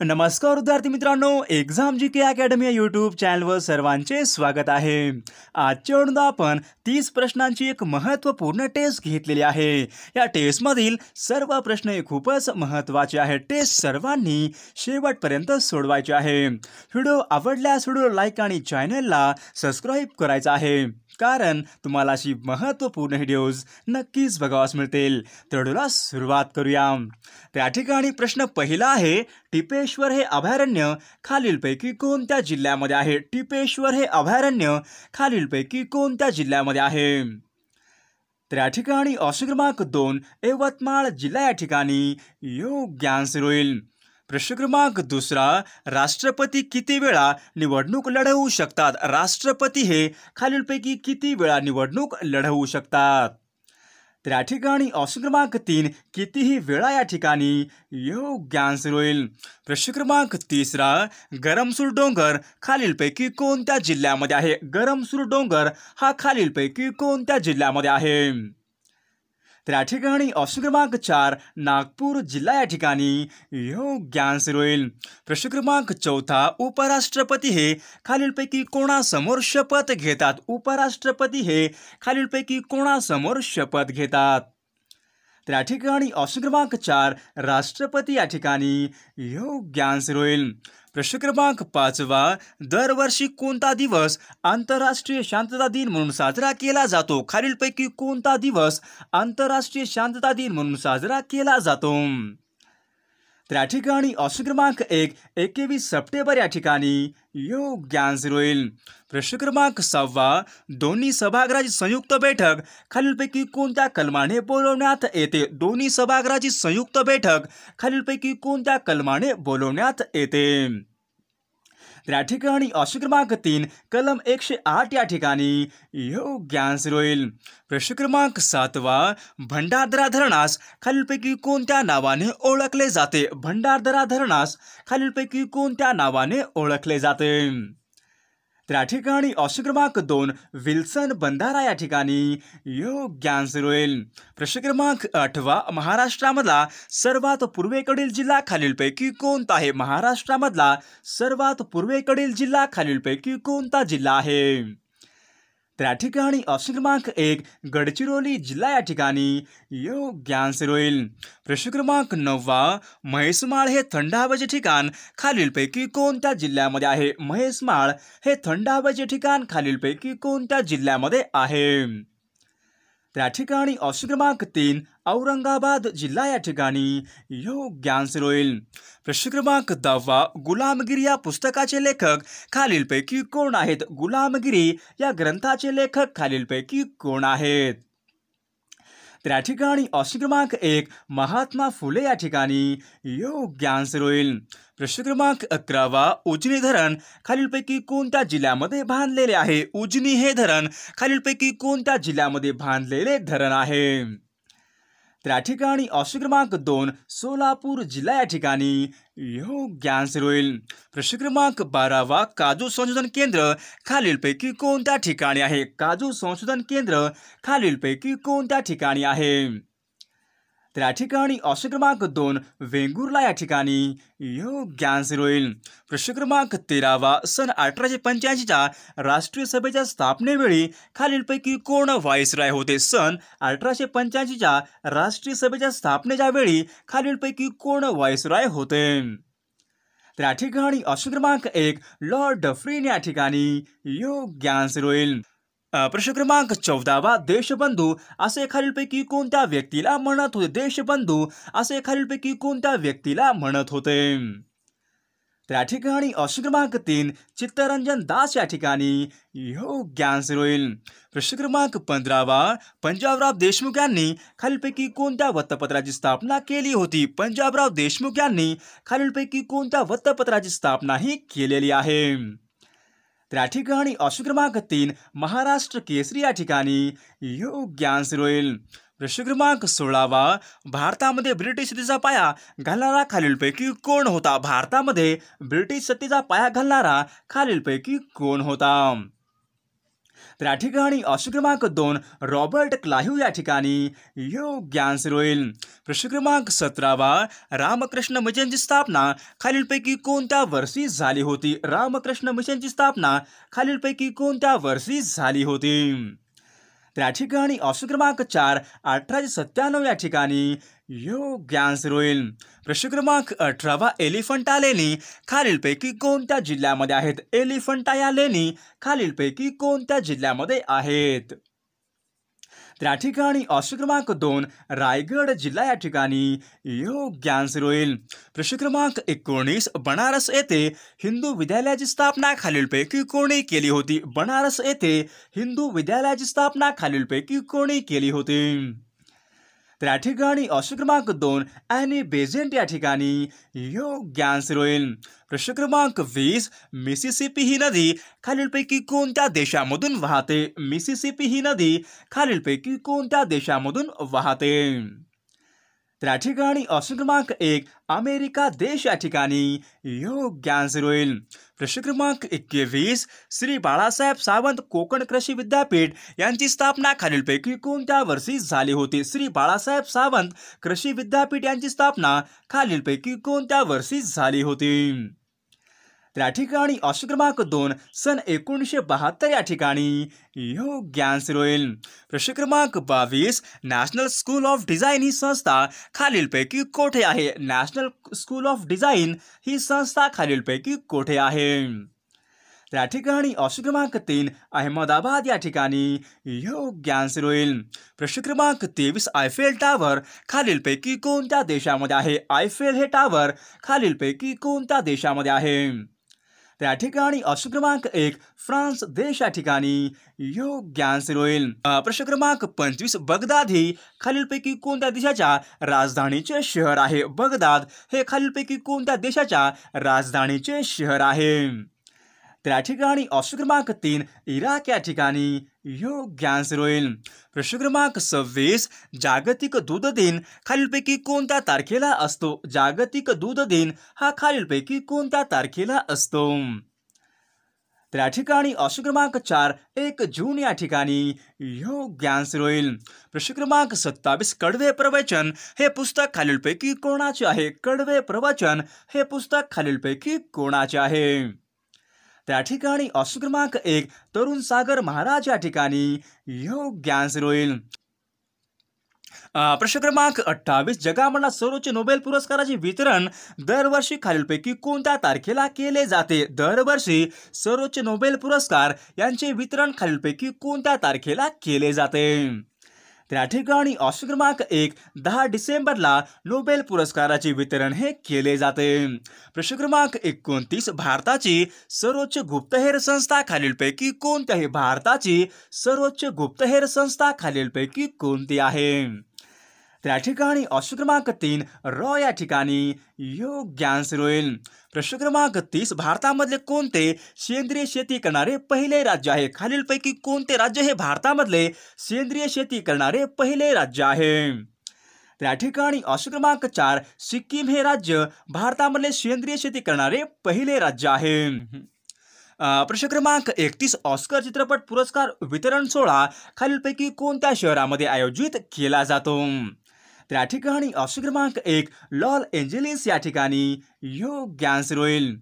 नमस्कार विद्यार्थी मित्रांनो एक्झाम जी के अकॅडमी या यूट्यूब चॅनलवर सर्वांचे स्वागत आहे आजच्या अनुदा आपण तीस प्रश्नांची एक महत्त्वपूर्ण टेस्ट घेतलेली आहे या टेस्टमधील सर्व प्रश्न हे खूपच महत्त्वाचे आहे टेस्ट सर्वांनी शेवटपर्यंत सोडवायचे आहे व्हिडिओ आवडल्यास व्हिडिओ लाईक आणि चॅनलला सबस्क्राईब करायचा आहे कारण तुम्हाला अशी महत्त्वपूर्ण व्हिडिओज नक्कीच बघावास मिळतील तर सुरुवात करूया त्या ठिकाणी प्रश्न पहिला आहे टिपेश्वर हे अभयारण्य खालीलपैकी कोणत्या जिल्ह्यामध्ये आहे टिपेश्वर हे अभयारण्य खालीलपैकी कोणत्या जिल्ह्यामध्ये आहे त्या ठिकाणी ऑप्शन क्रमांक दोन यवतमाळ जिल्हा या ठिकाणी योग्य आन्सर होईल प्रश्न क्रमांक दुसरा राष्ट्रपती किती वेळा निवडणूक लढवू शकतात राष्ट्रपती हे खालीलपैकी किती वेळा निवडणूक लढवू शकतात तर या ठिकाणी ऑप्शन क्रमांक तीन कितीही वेळा या ठिकाणी योग्य आन्सर होईल प्रश्न क्रमांक तिसरा गरमसूर डोंगर खालीलपैकी कोणत्या जिल्ह्यामध्ये आहे गरमसूर डोंगर हा खालीलपैकी कोणत्या जिल्ह्यामध्ये आहे त्या ठिकाणी ऑप्शन क्रमांक चार नागपूर जिल्हा या ठिकाणी योग आन्सर होईल प्रश्न क्रमांक चौथा उपराष्ट्रपती हे खालीलपैकी कोणासमोर शपथ घेतात उपराष्ट्रपती हे खालीलपैकी कोणासमोर शपथ घेतात त्या ठिकाणी ऑप्शन क्रमांक चार राष्ट्रपती या ठिकाणी योग आन्सर होईल प्रश्न क्रमांक पाचवा दरवर्षी कोणता दिवस आंतरराष्ट्रीय शांतता दिन म्हणून साजरा केला जातो खालीलपैकी कोणता दिवस आंतरराष्ट्रीय शांतता दिन म्हणून साजरा केला जातो त्या ठिकाणी ऑप्शन क्रमांक एक एकवीस सप्टेंबर या ठिकाणी योग्यांश होईल प्रश्न क्रमांक सव्वा दोन्ही सभागृहाची संयुक्त बैठक खालीलपैकी कोणत्या कलमाने बोलवण्यात येते दोन्ही सभागृहाची संयुक्त बैठक खालीलपैकी कोणत्या कलमाने बोलवण्यात येते त्या ठिकाणी अशी क्रमांक तीन कलम एकशे आठ या ठिकाणी योग्य आन्सर होईल प्रश्न क्रमांक सातवा भंडारदरा धरणास खालीलपैकी कोणत्या नावाने ओळखले जाते भंडारदरा धरणास खालीलपैकी कोणत्या नावाने ओळखले जाते त्या ठिकाणी ऑप्शन क्रमांक दोन विल्सन बंधारा या ठिकाणी योग्य आन्सर होईल प्रश्न क्रमांक आठवा महाराष्ट्रामधला सर्वात पूर्वेकडील जिल्हा खालीलपैकी कोणता आहे महाराष्ट्रामधला सर्वात पूर्वेकडील जिल्हा खालीलपैकी कोणता जिल्हा आहे त्या ठिकाणी ऑप्शन क्रमांक एक गडचिरोली जिल्हा या ठिकाणी योग्य आन्सर होईल प्रश्न क्रमांक नववा म्हैसमाळ हे थंड हवेचे ठिकाण खालीलपैकी कोणत्या जिल्ह्यामध्ये आहे म्हैसमाळ हे थंड हवेचे ठिकाण खालीलपैकी कोणत्या जिल्ह्यामध्ये आहे त्या ठिकाणी ऑप्शन क्रमांक तीन औरंगाबाद जिल्हा या ठिकाणी योग आन्सर होईल प्रश्न क्रमांक दहावा गुलामगिरी या पुस्तकाचे लेखक खालीलपैकी कोण आहेत गुलामगिरी या ग्रंथाचे लेखक खालीलपैकी कोण आहेत त्या ठिकाणी ऑप्शन क्रमांक एक महात्मा फुले या ठिकाणी योग आन्सर होईल प्रश्न क्रमांक अकरावा उजनी धरण खालीलपैकी कोणत्या जिल्ह्यामध्ये बांधलेले आहे उजनी हे धरण खालीलपैकी कोणत्या जिल्ह्यामध्ये बांधलेले धरण आहे त्या ठिकाणी ऑप्शन क्रमांक दोन सोलापूर जिल्हा या ठिकाणी योग्य आन्सर होईल प्रश्न क्रमांक बारावा काजू संशोधन केंद्र खालीलपैकी कोणत्या ठिकाणी आहे काजू संशोधन केंद्र खालीलपैकी कोणत्या ठिकाणी आहे त्या ठिकाणी ऑप्शन क्रमांक दोन वेंगुर्ला या ठिकाणी योग्य आन्सर होईल प्रश्न क्रमांक तेरावा सन अठराशे पंच्याऐंशीच्या राष्ट्रीय सभेच्या स्थापनेवेळी खालीलपैकी कोण व्हाईसराय होते सन अठराशे पंच्याऐंशीच्या राष्ट्रीय सभेच्या स्थापनेच्या वेळी खालीलपैकी कोण राय होते त्या ठिकाणी ऑप्शन क्रमांक एक लॉर्ड डफरीन या ठिकाणी योग्य आन्सर होईल प्रश्न क्रमांक चौदावा देशबंधू असे खालीलपैकी कोणत्या व्यक्तीला म्हणत होते देशबंधू असे खालीलपैकी कोणत्या व्यक्तीला म्हणत होते त्या ठिकाणी ऑप्शन क्रमांक तीन चित्तरंजन दास या ठिकाणी योग्य आन्सर होईल प्रश्न क्रमांक पंधरावा पंजाबराव देशमुख यांनी खालीलपैकी कोणत्या वृत्तपत्राची स्थापना केली होती पंजाबराव देशमुख यांनी खालीलपैकी कोणत्या वृत्तपत्राची स्थापना ही केलेली आहे त्या ठिकाणी ऑप्शन क्रमांक तीन महाराष्ट्र केसरी या ठिकाणी योग्य आन्सर होईल प्रश्न क्रमांक सोळावा भारतामध्ये ब्रिटिश सत्तेचा पाया घालणारा खालीलपैकी कोण होता भारतामध्ये ब्रिटिश सत्तेचा पाया घालणारा खालीलपैकी कोण होता त्या ठिकाणी अशु क्रमांक दोन रॉबर्ट क्लाहू या ठिकाणी योग्य आन्सर होईल प्रश्न क्रमांक सतरावा रामकृष्ण मिशनची स्थापना खालीलपैकी कोणत्या वर्षी झाली होती रामकृष्ण मिशनची स्थापना खालीलपैकी कोणत्या वर्षी झाली होती त्या ठिकाणी ऑप्शन क्रमांक चार अठराशे सत्त्याण्णव या ठिकाणी यो गॅन्स रोईल प्रश्न क्रमांक अठरावा एलिफंटा लेणी खालीलपैकी कोणत्या जिल्ह्यामध्ये आहेत एलिफंटा या लेणी खालीलपैकी कोणत्या जिल्ह्यामध्ये आहेत त्या ठिकाणी ऑप्शन क्रमांक दोन रायगड जिल्हा या ठिकाणी यो गॅन्स रोईल प्रश्न क्रमांक एकोणीस बनारस येथे हिंदू विद्यालयाची स्थापना खालीलपैकी कोणी केली होती बनारस येथे हिंदू विद्यालयाची स्थापना खालीलपैकी कोणी केली होती त्या ठिकाणी अशोक क्रमांक दोन आणि बेजेंट या ठिकाणी योग्य आन्सर होईल प्रश्न क्रमांक वीस मिसिसिपी ही नदी खालीलपैकी कोणत्या देशामधून वाहते मिसिसिपी ही नदी खालीलपैकी कोणत्या देशामधून वाहते क्रमांक एक अमेरिका देश या ठिकाणी होईल प्रश्न क्रमांक एकवीस श्री बाळासाहेब सावंत कोकण कृषी विद्यापीठ यांची स्थापना खालीलपैकी कोणत्या वर्षी झाली होती श्री बाळासाहेब सावंत कृषी विद्यापीठ यांची स्थापना खालीलपैकी कोणत्या वर्षी झाली होती त्या ठिकाणी अशी क्रमांक दोन सन एकोणीसशे बहात्तर या ठिकाणी योग्य आन्सर होईल प्रश्न क्रमांक बावीस नॅशनल स्कूल ऑफ डिझाईन ही संस्था खालीलपैकी कोठे आहे नॅशनल स्कूल ऑफ डिझाईन ही संस्था खालीलपैकी कोठे आहे त्या ठिकाणी ऑप्शन क्रमांक तीन अहमदाबाद या ठिकाणी योग्य आन्सर होईल प्रश्न क्रमांक तेवीस आयफेल टावर खालीलपैकी कोणत्या देशामध्ये आहे आयफेल हे टावर खालीलपैकी कोणत्या देशामध्ये आहे त्या ठिकाणी ऑप्शन क्रमांक एक फ्रान्स देश या ठिकाणी योग्य आन्सर होईल प्रश्न क्रमांक पंचवीस बगदाद ही खालीलपैकी कोणत्या देशाच्या राजधानीचे शहर आहे बगदाद हे खालीलपैकी कोणत्या देशाच्या राजधानीचे शहर आहे त्या ठिकाणी ऑप्शन क्रमांक तीन इराक या ठिकाणी योग्य आन्सर होईल प्रश्न क्रमांक सव्वीस जागतिक दूध दिन खालीलपैकी कोणत्या तारखेला असतो जागतिक दूध दिन हा खालीलपैकी कोणत्या तारखेला असतो त्या ठिकाणी ऑप्शन क्रमांक चार एक जून या ठिकाणी योग्य आन्सर होईल प्रश्न क्रमांक सत्तावीस कडवे प्रवचन हे पुस्तक खालीलपैकी कोणाचे आहे कडवे प्रवचन हे पुस्तक खालीलपैकी कोणाचे आहे त्या ठिकाणी असू एक तरुण सागर महाराज या ठिकाणी योग्य आन्सर होईल प्रश्न क्रमांक अठ्ठावीस जगामधला सर्वोच्च नोबेल पुरस्काराचे वितरण दरवर्षी खालीलपैकी कोणत्या तारखेला केले जाते दरवर्षी सर्वोच्च नोबेल पुरस्कार यांचे वितरण खालीलपैकी कोणत्या तारखेला केले जाते त्या ठिकाणी ऑप्शन क्रमांक एक दहा डिसेंबरला नोबेल पुरस्काराचे वितरण हे केले जाते प्रश्न क्रमांक एकोणतीस भारताची सर्वोच्च गुप्तहेर संस्था खालीलपैकी पैकी आहे भारताची सर्वोच्च गुप्तहेर संस्था खालीलपैकी कोणती आहे त्या ठिकाणी ऑप्शन क्रमांक तीन र या ठिकाणी योग्य आन्सर होईल प्रश्न क्रमांक तीस भारतामधले कोणते सेंद्रिय शेती करणारे पहिले राज्य आहे खालीलपैकी कोणते राज्य हे भारतामधले सेंद्रिय शेती करणारे पहिले राज्य आहे त्या ठिकाणी ऑप्शन क्रमांक चार सिक्कीम हे राज्य भारतामधले सेंद्रिय शेती करणारे पहिले राज्य आहे प्रश्न क्रमांक एकतीस ऑस्कर चित्रपट पुरस्कार वितरण सोहळा खालीलपैकी कोणत्या शहरामध्ये आयोजित केला जातो त्या ठिकाणी अशी क्रमांक एक लॉल एंजेलिस या ठिकाणी गॅन्स होईल